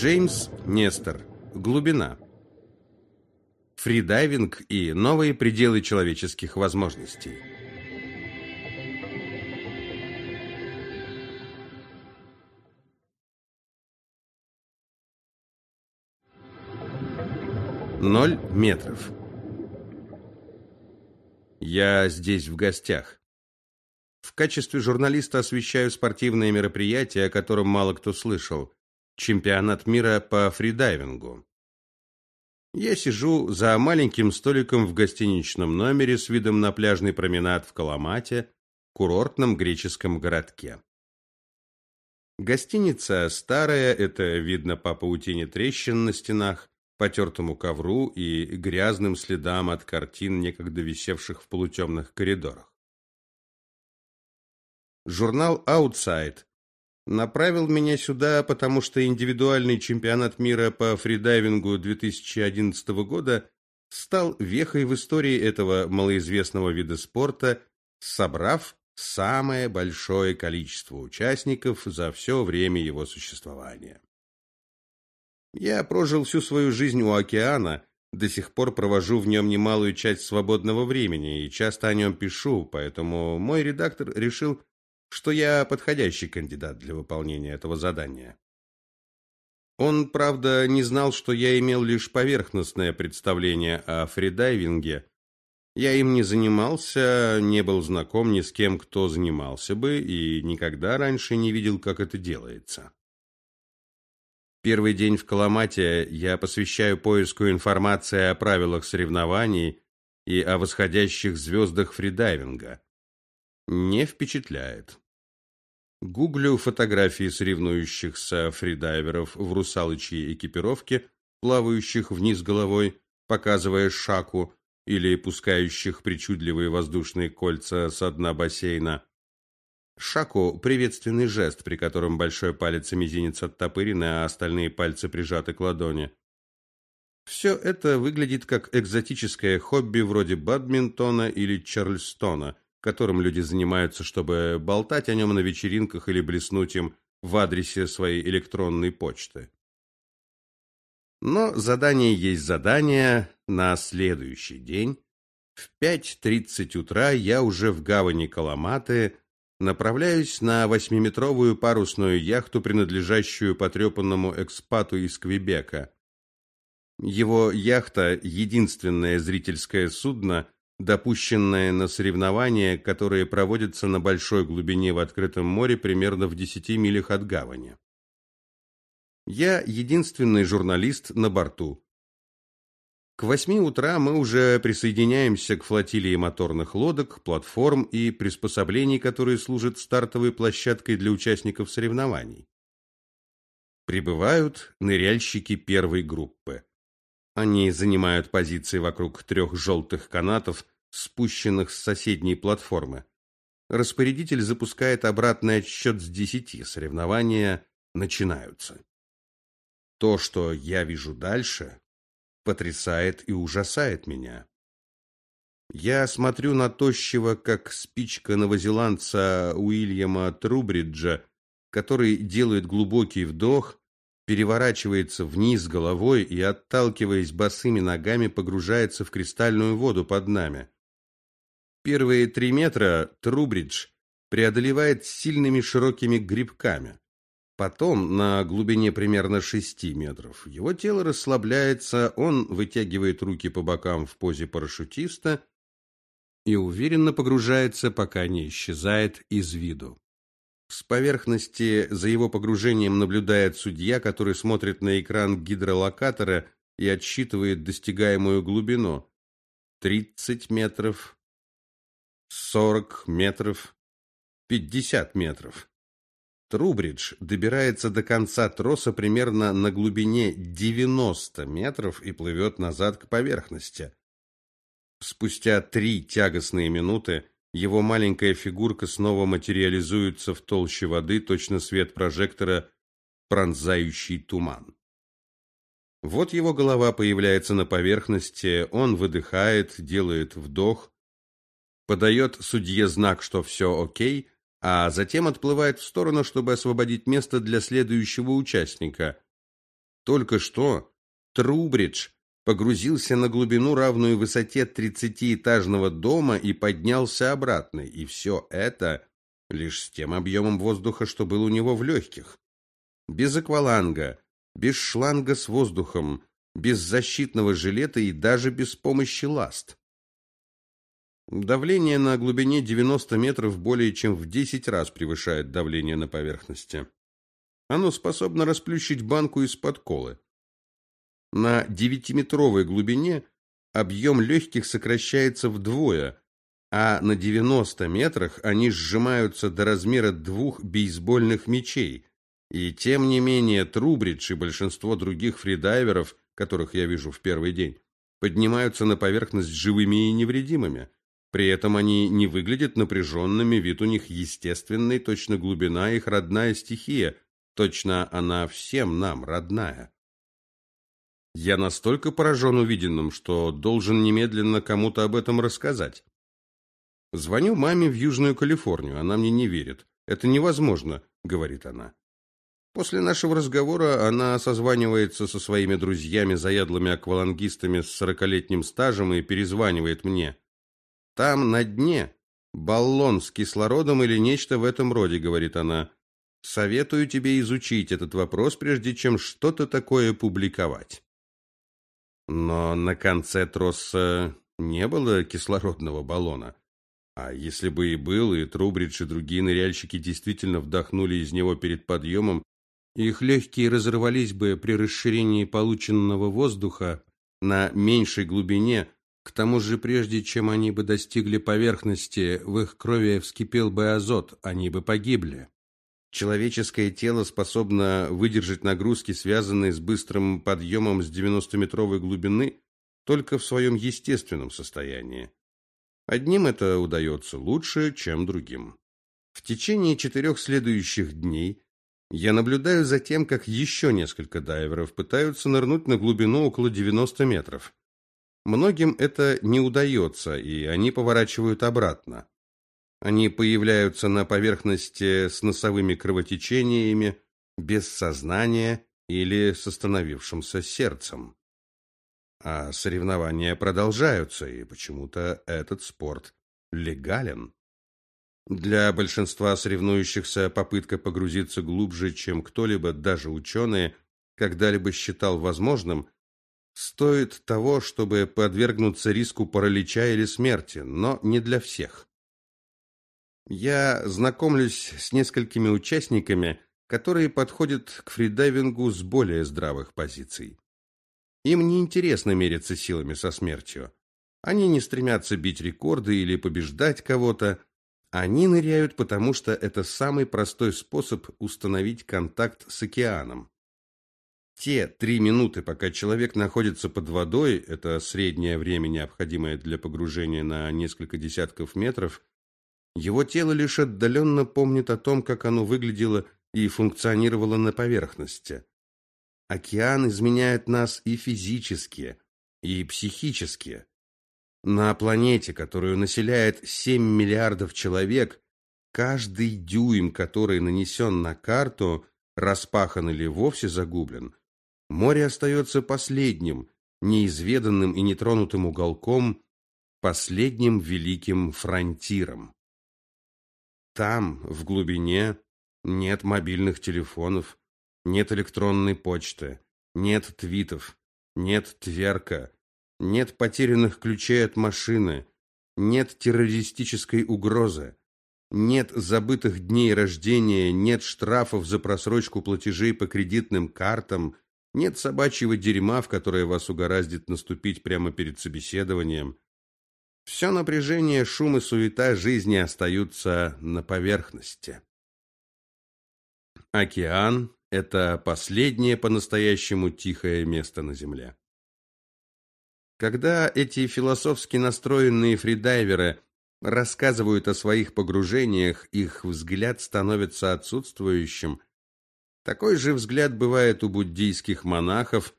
Джеймс Нестор. Глубина. Фридайвинг и новые пределы человеческих возможностей. Ноль метров. Я здесь в гостях. В качестве журналиста освещаю спортивные мероприятия, о котором мало кто слышал чемпионат мира по фридайвингу. Я сижу за маленьким столиком в гостиничном номере с видом на пляжный променад в Каламате, курортном греческом городке. Гостиница старая, это видно по паутине трещин на стенах, потертому ковру и грязным следам от картин, некогда висевших в полутемных коридорах. Журнал Outside направил меня сюда, потому что индивидуальный чемпионат мира по фридайвингу 2011 года стал вехой в истории этого малоизвестного вида спорта, собрав самое большое количество участников за все время его существования. Я прожил всю свою жизнь у океана, до сих пор провожу в нем немалую часть свободного времени и часто о нем пишу, поэтому мой редактор решил что я подходящий кандидат для выполнения этого задания. Он, правда, не знал, что я имел лишь поверхностное представление о фридайвинге. Я им не занимался, не был знаком ни с кем, кто занимался бы, и никогда раньше не видел, как это делается. Первый день в Каламате я посвящаю поиску информации о правилах соревнований и о восходящих звездах фридайвинга. Не впечатляет. Гуглю фотографии соревнующихся фридайверов в русалочьей экипировке, плавающих вниз головой, показывая шаку, или пускающих причудливые воздушные кольца с дна бассейна. Шаку – приветственный жест, при котором большой палец и мизинец оттопырены, а остальные пальцы прижаты к ладони. Все это выглядит как экзотическое хобби вроде бадминтона или чарльстона, которым люди занимаются, чтобы болтать о нем на вечеринках или блеснуть им в адресе своей электронной почты. Но задание есть задание на следующий день. В 5.30 утра я уже в гавани Коломаты направляюсь на восьмиметровую парусную яхту, принадлежащую потрепанному экспату из Квебека. Его яхта, единственное зрительское судно – допущенное на соревнования, которые проводятся на большой глубине в открытом море примерно в 10 милях от гавани. Я единственный журналист на борту. К 8 утра мы уже присоединяемся к флотилии моторных лодок, платформ и приспособлений, которые служат стартовой площадкой для участников соревнований. Прибывают ныряльщики первой группы. Они занимают позиции вокруг трех желтых канатов, спущенных с соседней платформы. Распорядитель запускает обратный отсчет с десяти. Соревнования начинаются. То, что я вижу дальше, потрясает и ужасает меня. Я смотрю на тощего, как спичка новозеландца Уильяма Трубриджа, который делает глубокий вдох, переворачивается вниз головой и, отталкиваясь босыми ногами, погружается в кристальную воду под нами. Первые три метра Трубридж преодолевает сильными широкими грибками. Потом, на глубине примерно 6 метров, его тело расслабляется, он вытягивает руки по бокам в позе парашютиста и уверенно погружается, пока не исчезает из виду. С поверхности за его погружением наблюдает судья, который смотрит на экран гидролокатора и отсчитывает достигаемую глубину. 30 метров, Сорок метров, пятьдесят метров. Трубридж добирается до конца троса примерно на глубине 90 метров и плывет назад к поверхности. Спустя три тягостные минуты его маленькая фигурка снова материализуется в толще воды, точно свет прожектора, пронзающий туман. Вот его голова появляется на поверхности, он выдыхает, делает вдох, подает судье знак, что все окей, а затем отплывает в сторону, чтобы освободить место для следующего участника. Только что Трубридж погрузился на глубину, равную высоте тридцатиэтажного дома, и поднялся обратно, и все это лишь с тем объемом воздуха, что был у него в легких. Без акваланга, без шланга с воздухом, без защитного жилета и даже без помощи ласт. Давление на глубине 90 метров более чем в 10 раз превышает давление на поверхности. Оно способно расплющить банку из-под колы. На 9-метровой глубине объем легких сокращается вдвое, а на 90 метрах они сжимаются до размера двух бейсбольных мячей. И тем не менее Трубридж и большинство других фридайверов, которых я вижу в первый день, поднимаются на поверхность живыми и невредимыми – при этом они не выглядят напряженными, вид у них естественный, точно глубина их родная стихия, точно она всем нам родная. Я настолько поражен увиденным, что должен немедленно кому-то об этом рассказать. Звоню маме в Южную Калифорнию, она мне не верит. Это невозможно, говорит она. После нашего разговора она созванивается со своими друзьями, заядлыми аквалангистами с сорокалетним стажем и перезванивает мне. Там на дне баллон с кислородом или нечто в этом роде, говорит она. Советую тебе изучить этот вопрос, прежде чем что-то такое публиковать. Но на конце троса не было кислородного баллона. А если бы и был, и Трубридж и другие ныряльщики действительно вдохнули из него перед подъемом, их легкие разорвались бы при расширении полученного воздуха на меньшей глубине, к тому же, прежде чем они бы достигли поверхности, в их крови вскипел бы азот, они бы погибли. Человеческое тело способно выдержать нагрузки, связанные с быстрым подъемом с 90-метровой глубины, только в своем естественном состоянии. Одним это удается лучше, чем другим. В течение четырех следующих дней я наблюдаю за тем, как еще несколько дайверов пытаются нырнуть на глубину около 90 метров. Многим это не удается, и они поворачивают обратно. Они появляются на поверхности с носовыми кровотечениями, без сознания или с остановившимся сердцем. А соревнования продолжаются, и почему-то этот спорт легален. Для большинства соревнующихся попытка погрузиться глубже, чем кто-либо, даже ученые, когда-либо считал возможным, стоит того, чтобы подвергнуться риску паралича или смерти, но не для всех. Я знакомлюсь с несколькими участниками, которые подходят к фридайвингу с более здравых позиций. Им не интересно мериться силами со смертью. Они не стремятся бить рекорды или побеждать кого-то. Они ныряют, потому что это самый простой способ установить контакт с океаном те три минуты, пока человек находится под водой, это среднее время, необходимое для погружения на несколько десятков метров, его тело лишь отдаленно помнит о том, как оно выглядело и функционировало на поверхности. Океан изменяет нас и физически, и психически. На планете, которую населяет 7 миллиардов человек, каждый дюйм, который нанесен на карту, распахан или вовсе загублен – Море остается последним, неизведанным и нетронутым уголком, последним великим фронтиром. Там, в глубине, нет мобильных телефонов, нет электронной почты, нет твитов, нет тверка, нет потерянных ключей от машины, нет террористической угрозы, нет забытых дней рождения, нет штрафов за просрочку платежей по кредитным картам, нет собачьего дерьма, в которое вас угораздит наступить прямо перед собеседованием. Все напряжение, шум и суета жизни остаются на поверхности. Океан – это последнее по-настоящему тихое место на Земле. Когда эти философски настроенные фридайверы рассказывают о своих погружениях, их взгляд становится отсутствующим – такой же взгляд бывает у буддийских монахов,